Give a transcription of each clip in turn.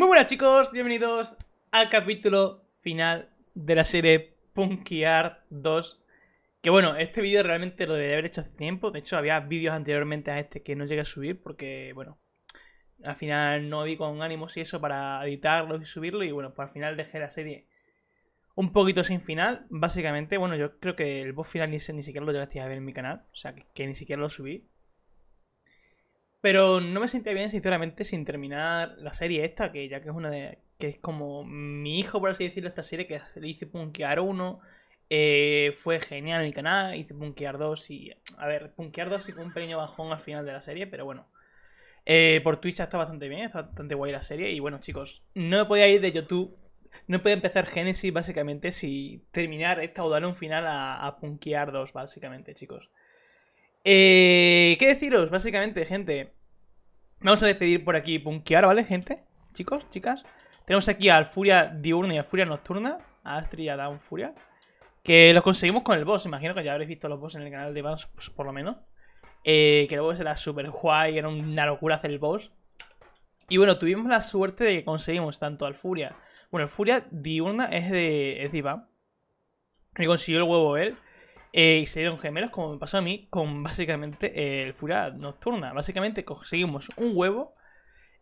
Muy buenas chicos, bienvenidos al capítulo final de la serie Punky Art 2 Que bueno, este vídeo realmente lo debería haber hecho hace tiempo De hecho había vídeos anteriormente a este que no llegué a subir porque bueno Al final no vi con ánimos y eso para editarlo y subirlo Y bueno, pues al final dejé la serie un poquito sin final Básicamente, bueno, yo creo que el boss final ni, siquiera lo llegaste a ver en mi canal O sea, que ni siquiera lo subí pero no me sentía bien, sinceramente, sin terminar la serie esta, que ya que es una de. que es como mi hijo, por así decirlo, esta serie, que le hice punkear uno. Eh, fue genial en el canal, hice punkear 2 y. A ver, punkear 2 sí con un pequeño bajón al final de la serie, pero bueno. Eh, por Twitch está bastante bien, está bastante guay la serie. Y bueno, chicos, no me podía ir de YouTube. No podía empezar Genesis, básicamente, si terminar esta o darle un final a, a punkear 2, básicamente, chicos. Eh, ¿Qué deciros? Básicamente, gente. Vamos a despedir por aquí Punkear, ¿vale, gente? Chicos, chicas. Tenemos aquí al Furia Diurna y al Furia Nocturna. A Astri y a Furia. Que los conseguimos con el boss. Imagino que ya habréis visto los boss en el canal de Vans, pues, por lo menos. Eh, que luego boss era super guay. Era una locura hacer el boss. Y bueno, tuvimos la suerte de que conseguimos tanto al Furia. Bueno, el Furia Diurna es de, es de Iván. consiguió el huevo él. Eh, y salieron gemelos, como me pasó a mí, con básicamente eh, el fura Nocturna. Básicamente conseguimos un huevo.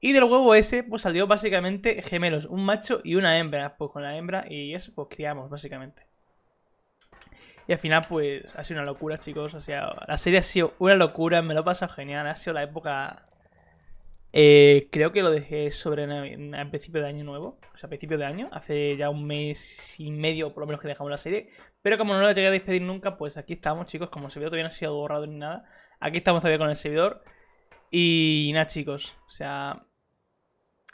Y del huevo ese, pues salió básicamente gemelos, un macho y una hembra. Pues con la hembra y eso, pues criamos, básicamente. Y al final, pues, ha sido una locura, chicos. O sea, la serie ha sido una locura, me lo he pasado genial. Ha sido la época eh, creo que lo dejé sobre en principio de año nuevo, o sea, a principio de año, hace ya un mes y medio por lo menos que dejamos la serie, pero como no la llegué a despedir nunca, pues aquí estamos chicos, como el servidor todavía no ha sido borrado ni nada, aquí estamos todavía con el servidor y nada chicos, o sea,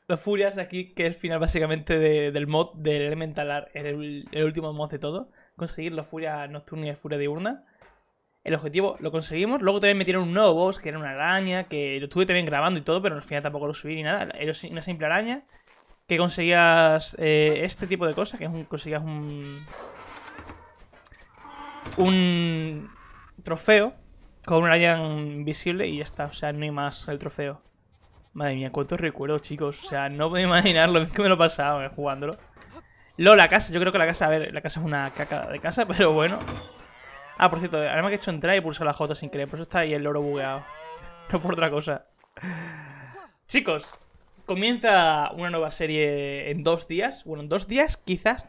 los Furias aquí, que es el final básicamente del mod del Elemental Art, el, último mod de todo, conseguir los Furias Nocturnos y el Furia Diurna el objetivo lo conseguimos. Luego también metieron un nuevo boss, que era una araña, que lo estuve también grabando y todo, pero al final tampoco lo subí ni nada. Era una simple araña que conseguías eh, este tipo de cosas, que un, conseguías un... Un trofeo con una araña invisible y ya está. O sea, no hay más el trofeo. Madre mía, cuántos recuerdos, chicos. O sea, no puedo lo lo que me lo he eh, jugándolo. Luego la casa, yo creo que la casa, a ver, la casa es una caca de casa, pero bueno. Ah, por cierto, ahora me he hecho entrar y pulso la J sin querer. Por eso está ahí el loro bugueado. No por otra cosa. Chicos, comienza una nueva serie en dos días. Bueno, en dos días quizás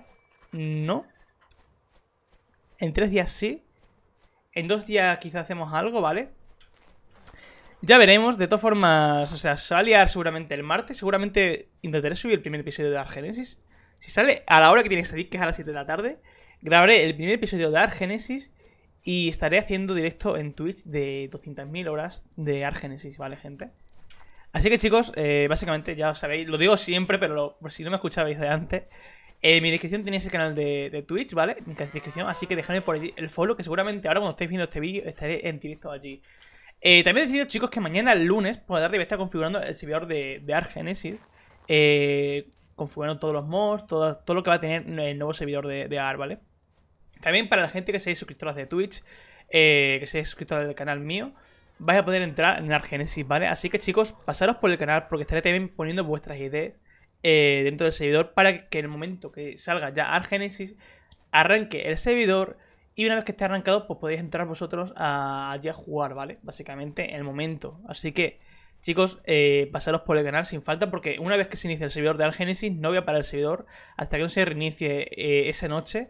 no. En tres días sí. En dos días quizás hacemos algo, ¿vale? Ya veremos, de todas formas, o sea, sale seguramente el martes, seguramente intentaré subir el primer episodio de Argenesis. Si sale a la hora que tiene que salir, que es a las 7 de la tarde, grabaré el primer episodio de Argenesis y estaré haciendo directo en Twitch de 200.000 horas de Argenesis, ¿vale, gente? Así que chicos, eh, básicamente ya os sabéis, lo digo siempre, pero por si no me escuchabais de antes, eh, en mi descripción tenéis el canal de, Twitch, ¿vale? Mi descripción, así que dejadme por allí el follow, que seguramente ahora cuando estéis viendo este vídeo estaré en directo allí. Eh, también he decidido, chicos, que mañana, el lunes, por pues, la tarde, voy a estar configurando el servidor de, de Argenesis. configurando todos los mods, todo, todo, lo que va a tener el nuevo servidor de, de AR, ¿vale? También para la gente que seáis suscriptoras de Twitch, eh, que seáis suscriptores del canal mío, vais a poder entrar en Argenesis, ¿vale? Así que chicos, pasaros por el canal porque estaré también poniendo vuestras ideas eh, dentro del servidor para que en el momento que salga ya Argenesis, arranque el servidor y una vez que esté arrancado, pues podéis entrar vosotros a, jugar, ¿vale? Básicamente en el momento. Así que, chicos, eh, pasaros por el canal sin falta porque una vez que se inicie el servidor de Argenesis, no voy a parar el servidor hasta que no se reinicie esa noche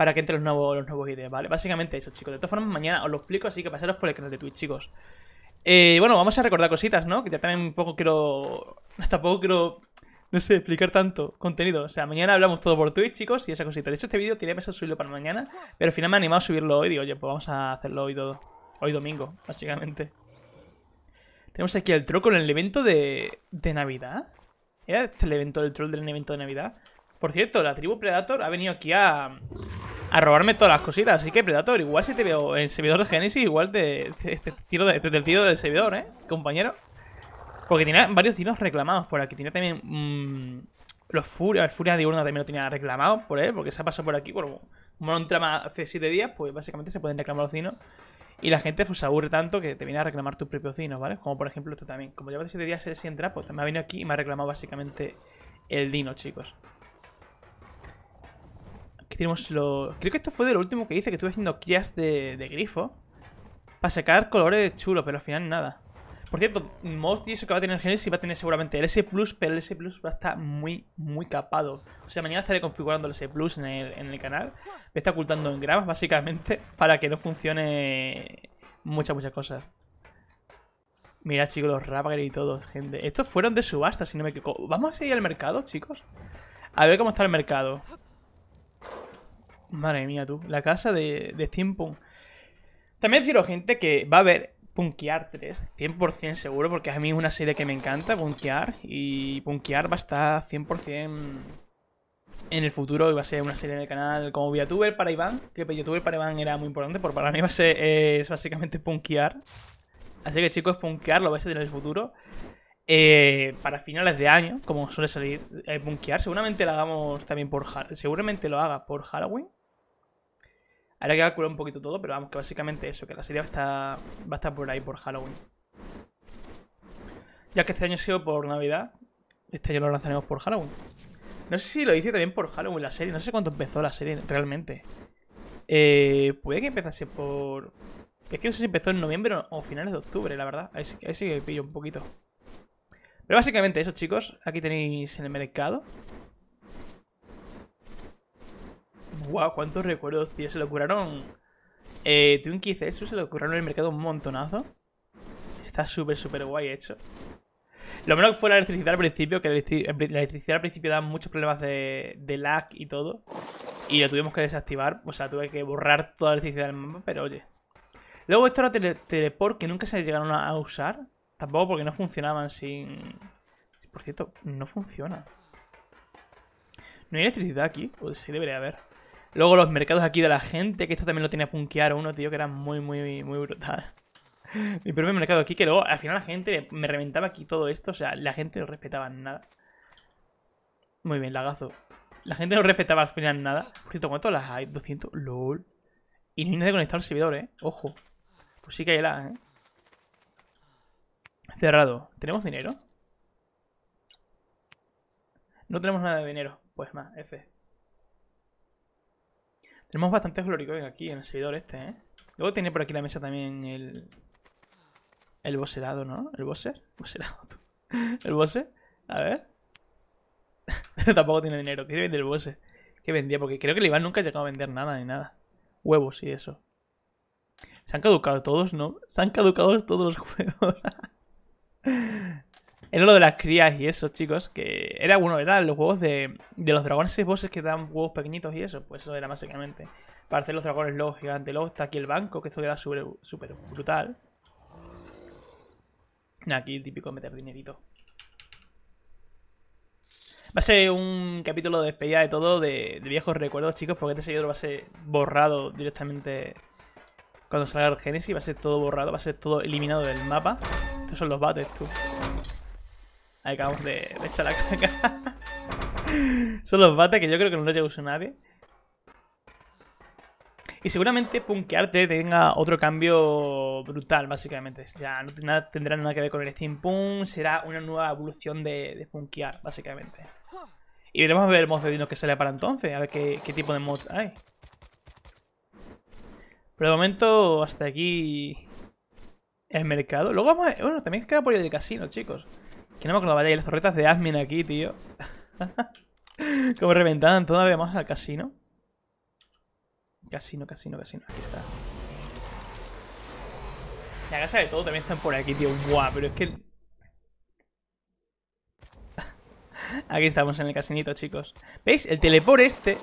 para que entre los nuevos, los nuevos ideas, ¿vale? Básicamente eso, chicos. De todas formas, mañana os lo explico, así que pasaros por el canal de Twitch, chicos. Eh, bueno, vamos a recordar cositas, ¿no? Que ya también un poco quiero... Tampoco quiero... No sé, explicar tanto contenido. O sea, mañana hablamos todo por Twitch, chicos, y esa cosita. De hecho, este vídeo tiene pensado subirlo para mañana, pero al final me ha animado a subirlo hoy. Digo, oye, pues vamos a hacerlo hoy Hoy domingo, básicamente. Tenemos aquí el troll con el evento de, de Navidad. ¿Era este el evento del troll del evento de Navidad? Por cierto, la tribu Predator ha venido aquí a, a robarme todas las cositas. Así que, Predator, igual si te veo en servidor de Genesis, igual te, tiro, tiro del servidor, ¿eh, compañero? Porque tenía varios dinos reclamados por aquí. tiene también mm, los Furias, el Furia Diurna también lo tenía reclamado por él, porque se ha pasado por aquí por un más hace 7 días, pues básicamente se pueden reclamar los dinos. Y la gente pues se aburre tanto que te viene a reclamar tus propios dinos, ¿vale? Como por ejemplo este también. Como lleva 7 días sin entrar, pues me ha venido aquí y me ha reclamado básicamente el dino, chicos. Creo que esto fue de lo último que hice, que estuve haciendo crías de, grifo. Para sacar colores chulos, pero al final nada. Por cierto, Most y eso que va a tener Genesis va a tener seguramente el S Plus, pero el S Plus va a estar muy, muy capado. O sea, mañana estaré configurando el S Plus en el, en el canal. Me está ocultando en gramas, básicamente, para que no funcione muchas, muchas cosas. Mira, chicos, los Ravager y todo, gente. Estos fueron de subasta, si no me equivoco. ¿Vamos a ir al mercado, chicos? A ver cómo está el mercado. Madre mía, tú. La casa de, de Steampunk. También quiero gente, que va a haber Punkear 3, 100% seguro, porque a mí es una serie que me encanta, Punkear, y Punkear va a estar 100% en el futuro, y va a ser una serie en el canal como VTuber para Iván, que Youtube para Iván era muy importante, porque para mí va a ser, es básicamente Punkear. Así que chicos, Punkear lo vais a tener en el futuro. Eh, para finales de año, como suele salir eh, Punkear, seguramente lo hagamos también por... Seguramente lo haga por Halloween Ahora que calcular un poquito todo, pero vamos, que básicamente eso, que la serie va a estar, por ahí por Halloween. Ya que este año ha sido por Navidad, este año lo lanzaremos por Halloween. No sé si lo hice también por Halloween la serie, no sé cuándo empezó la serie realmente. Eh, puede que empezase por... Es que no sé si empezó en noviembre o finales de octubre, la verdad. Ahí sí, ahí que pillo un poquito. Pero básicamente eso, chicos. Aquí tenéis en el mercado. ¡Guau! ¡Cuántos recuerdos, tío! Se lo curaron. Eh, Twinkies, eso se lo curaron en el mercado un montonazo. Está súper, súper guay hecho. Lo menos que fue la electricidad al principio, que la electricidad al principio da muchos problemas de, de lag y todo. Y lo tuvimos que desactivar, o sea, tuve que borrar toda la electricidad del mapa, pero oye. Luego esto era teleport, que nunca se llegaron a usar. Tampoco porque no funcionaban sin... Por cierto, no funciona. ¿No hay electricidad aquí? Pues sí debería haber. Luego los mercados aquí de la gente, que esto también lo tenía punkear uno, tío, que era muy, muy, muy brutal. Mi primer mercado aquí, que luego al final la gente me reventaba aquí todo esto, o sea, la gente no respetaba nada. Muy bien, lagazo. La gente no respetaba al final nada. Por cierto, las hay? 200. LOL. Y no hay nada conectado al servidor, ¿eh? Ojo. Pues sí que hay la, ¿eh? Cerrado. ¿Tenemos dinero? No tenemos nada de dinero. Pues más, F. Tenemos bastantes glóricos aquí en el servidor este, ¿eh? Luego tiene por aquí la mesa también el... El boserado, ¿no? ¿El boser? tú. ¿El bosser? A ver. Tampoco tiene dinero. ¿Qué vende el boser. ¿Qué vendía? Porque creo que el Iván nunca ha llegado a vender nada ni nada. Huevos y eso. Se han caducado todos, ¿no? Se han caducado todos los juegos. Era lo de las crías y eso, chicos. Que era, bueno, eran los juegos de, de los dragones y bosses que dan huevos pequeñitos y eso. Pues eso era básicamente. Para hacer los dragones los gigante Luego Está aquí el banco, que esto queda súper brutal. Aquí típico meter dinerito. Va a ser un capítulo de despedida de todo, de, viejos recuerdos, chicos, porque este seguidor va a ser borrado directamente cuando salga el Genesis. Va a ser todo borrado, va a ser todo eliminado del mapa. Estos son los bates, tú. Acabamos de, echar la caca. Son los bates que yo creo que no los lleva usado nadie. Y seguramente punkearte tenga otro cambio brutal, básicamente. Ya no tendrá nada que ver con el steampunk, será una nueva evolución de, de punkear, básicamente. Y veremos a ver el dinos que sale para entonces, a ver qué, tipo de mod hay. Pero de momento, hasta aquí el mercado. Luego vamos a... Bueno, también queda por ir de casino, chicos. Que no me acordaba vaya, Y las torretas de admin aquí, tío. Como reventaban todavía más al casino. Casino, casino, casino. Aquí está. La casa de todo también están por aquí, tío. Guau, pero es que... aquí estamos en el casinito, chicos. ¿Veis? El teleport este...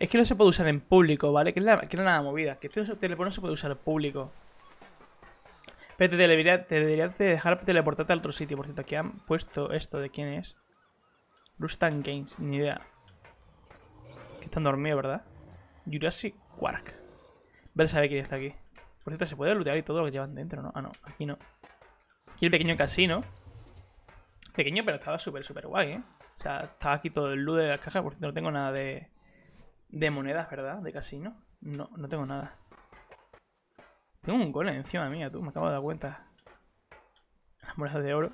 Es que no se puede usar en público, ¿vale? Que, es la, movida. Que este teleport no se puede usar en público. Pero te debería, de dejar teleportarte a otro sitio. Por cierto, aquí han puesto esto de quién es. Rustan Games, ni idea. Que están dormidos, ¿verdad? Jurassic Quark. Vale, sabe quién está aquí. Por cierto, se puede lootear y todo lo que llevan dentro, ¿no? Ah, no, aquí no. Aquí el pequeño casino. Pequeño, pero estaba súper, súper guay, ¿eh? O sea, estaba aquí todo el loot de las cajas. Por cierto, no tengo nada de, de monedas, ¿verdad? De casino. No, no tengo nada. Tengo un golem encima mía, tú. Me acabo de dar cuenta. Las monedas de oro.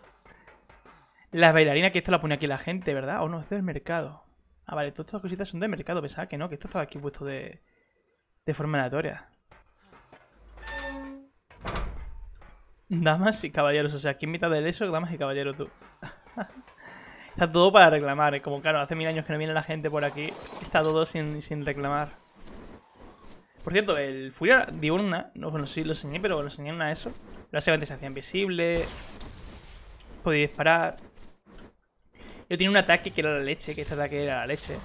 Las bailarinas, que esto la pone aquí la gente, ¿verdad? O no, es del mercado. Ah, vale, todas estas cositas son de mercado. Pensaba que no, que esto estaba aquí puesto de, de forma aleatoria. Damas y caballeros, o sea, aquí en mitad del eso, damas y caballeros, tú. está todo para reclamar, ¿eh? como claro, hace mil años que no viene la gente por aquí, está todo sin, sin reclamar. Por cierto, el Furia Diurna, no, bueno, si lo enseñé, pero lo enseñé a eso. Básicamente se hacía invisible, podía disparar. Yo tenía un ataque que era la leche, que este ataque era la leche.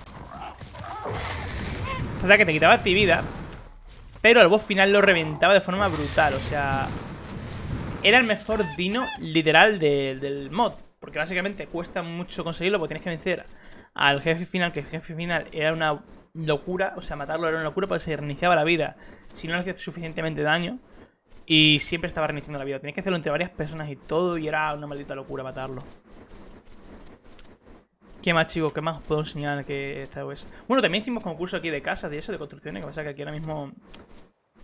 Este ataque te quitaba tu vida, pero al boss final lo reventaba de forma brutal, o sea... Era el mejor dino literal del mod. Porque básicamente cuesta mucho conseguirlo porque tienes que vencer al jefe final, que el jefe final era una locura, o sea, matarlo era una locura porque se reiniciaba la vida si no le hacías suficientemente daño y siempre estaba reiniciando la vida. Tenías que hacerlo entre varias personas y todo y era una maldita locura matarlo. ¿Qué más, chicos? ¿Qué más os puedo enseñar que esta vez? Bueno, también hicimos concurso aquí de casas, de eso, de construcciones, que pasa que aquí ahora mismo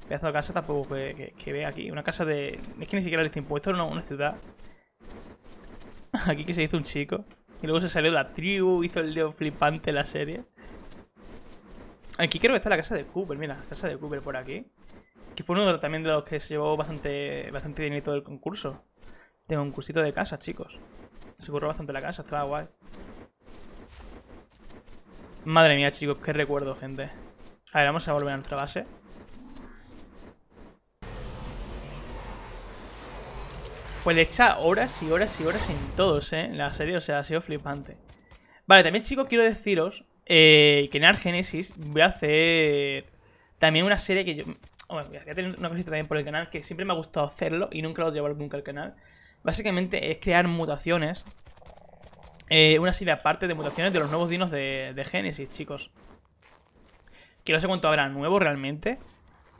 pedazo de casa tampoco que, vea ve aquí. Una casa de... Es que ni siquiera le está impuesto, no, una ciudad. Aquí que se hizo un chico. Y luego se salió la tribu, hizo el león flipante la serie. Aquí creo que está la casa de Cooper, mira, la casa de Cooper por aquí. Que fue uno también de los que se llevó bastante, bastante dinero del concurso. Tengo un cursito de casa, chicos. Se curró bastante la casa, estaba guay. Madre mía, chicos, qué recuerdo, gente. A ver, vamos a volver a nuestra base. Pues le echa horas y horas y horas en todos, ¿eh? La serie, o sea, ha sido flipante. Vale, también, chicos, quiero deciros eh, que en Argenesis voy a hacer también una serie que yo... Hombre, voy a tener una cosita también por el canal que siempre me ha gustado hacerlo y nunca lo he llevado nunca al canal. Básicamente es crear mutaciones. Eh, una serie aparte de mutaciones de los nuevos dinos de, Genesis, chicos. Que no sé cuánto habrá nuevo realmente.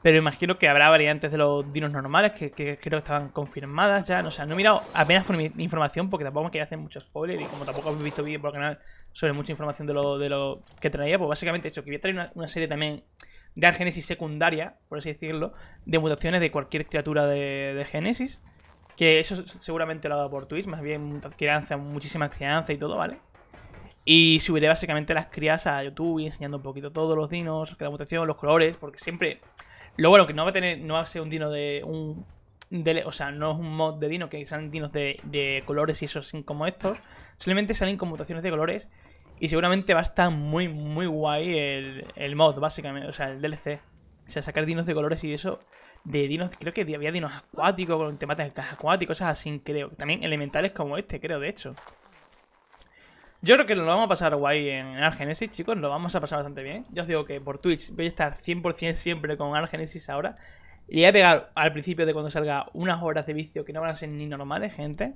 Pero imagino que habrá variantes de los dinos normales que, creo que estaban confirmadas ya. No, o sea, no he mirado apenas información porque tampoco me quería hacer muchos spoiler. Y como tampoco habéis visto vídeos por el canal sobre mucha información de lo, de lo que traía, pues básicamente he hecho que voy a traer una, serie también de Argenesis secundaria, por así decirlo, de mutaciones de cualquier criatura de, Génesis. Que eso seguramente lo ha dado por Twitch, más bien crianza, muchísimas crianza y todo, ¿vale? Y subiré básicamente las crías a YouTube enseñando un poquito todos los dinos, cada mutación, los colores, porque siempre lo bueno que no va a tener, no va a ser un dino de un... o sea, no es un mod de dino que salen dinos de, colores y así como estos. Solamente salen con mutaciones de colores y seguramente va a estar muy, muy guay el, el mod, básicamente, o sea, el DLC. O sea, sacar dinos de colores y eso. De dinos, creo que había dinos acuáticos, con temas acuáticos acuáticas, cosas así, creo. También elementales como este, creo, de hecho. Yo creo que lo vamos a pasar guay en Argenesis, chicos. Lo vamos a pasar bastante bien. Yo os digo que por Twitch voy a estar 100% siempre con Argenesis ahora. Y voy a pegar al principio de cuando salga unas horas de vicio que no van a ser ni normales, gente.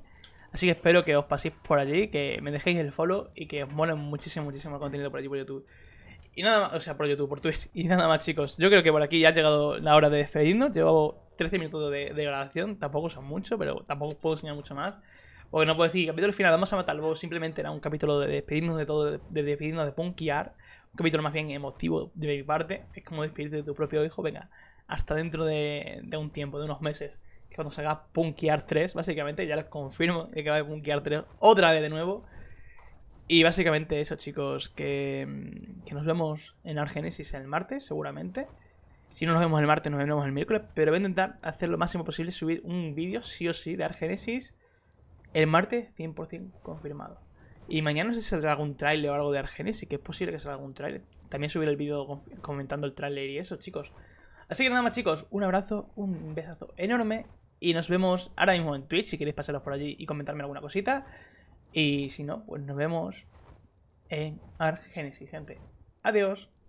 Así que espero que os paséis por allí, que me dejéis el follow y que os molen muchísimo, muchísimo el contenido por allí por YouTube. Y nada más, o sea, por YouTube, por Twitch. Y nada más, chicos. Yo creo que por aquí ya ha llegado la hora de despedirnos. Llevo 13 minutos de, de grabación. Tampoco son mucho, pero tampoco puedo enseñar mucho más. O no puedo decir, capítulo final, vamos a matar Simplemente era un capítulo de despedirnos de todo, de, despedirnos de punkiar. Un capítulo más bien emotivo de mi parte. Es como despedirte de tu propio hijo. Venga, hasta dentro de, un tiempo, de unos meses. Que cuando salga punkiar 3, básicamente, ya les confirmo de que va a punkiar 3 otra vez de nuevo. Y básicamente eso, chicos, que, mm, que nos vemos en Argenesis el martes, seguramente. Si no nos vemos el martes, nos vemos el miércoles. Pero voy a intentar hacer lo máximo posible, subir un vídeo, sí o sí, de Argenesis. El martes, 100% confirmado. Y mañana no sé si saldrá algún tráiler o algo de Argenesis, que es posible que salga algún tráiler. También subiré el vídeo comentando el tráiler y eso, chicos. Así que nada más, chicos, un abrazo, un besazo enorme. Y nos vemos ahora mismo en Twitch, si queréis pasaros por allí y comentarme alguna cosita. Y si no, pues nos vemos en Argenesis, gente. Adiós.